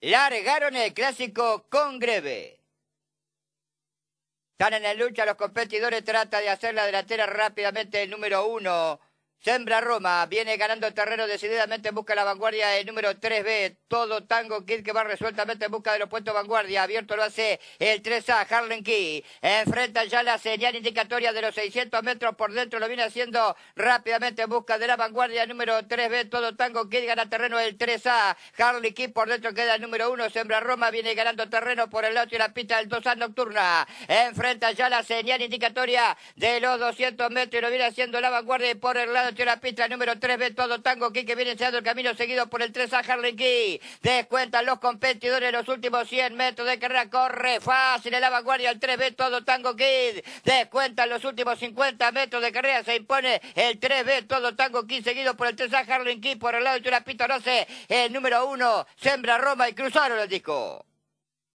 largaron el clásico con greve. Están en la lucha los competidores, trata de hacer la delantera rápidamente el número uno, Sembra Roma, viene ganando terreno decididamente, busca la vanguardia el número 3B, todo Tango Kid que va resueltamente en busca de los puestos vanguardia, abierto lo hace el 3A, Harlan Key, enfrenta ya la señal indicatoria de los 600 metros por dentro, lo viene haciendo rápidamente en busca de la vanguardia, número 3B, todo Tango Kid gana terreno el 3A, Harlan Key por dentro queda el número 1, Sembra Roma viene ganando terreno por el lado y la pista del 2A nocturna, enfrenta ya la señal indicatoria de los 200 metros y lo viene haciendo la vanguardia y por el lado y la pista número 3 b todo tango que viene enseñando el camino seguido por el 3 a Harling Key. Descuentan los competidores los últimos 100 metros de carrera. Corre fácil en la vanguardia el 3 b todo tango Kid. Descuentan los últimos 50 metros de carrera. Se impone el 3 b todo tango Kid seguido por el 3 a Harling Kid. Por el lado de una pista 12, el número 1, Sembra Roma y cruzaron el disco.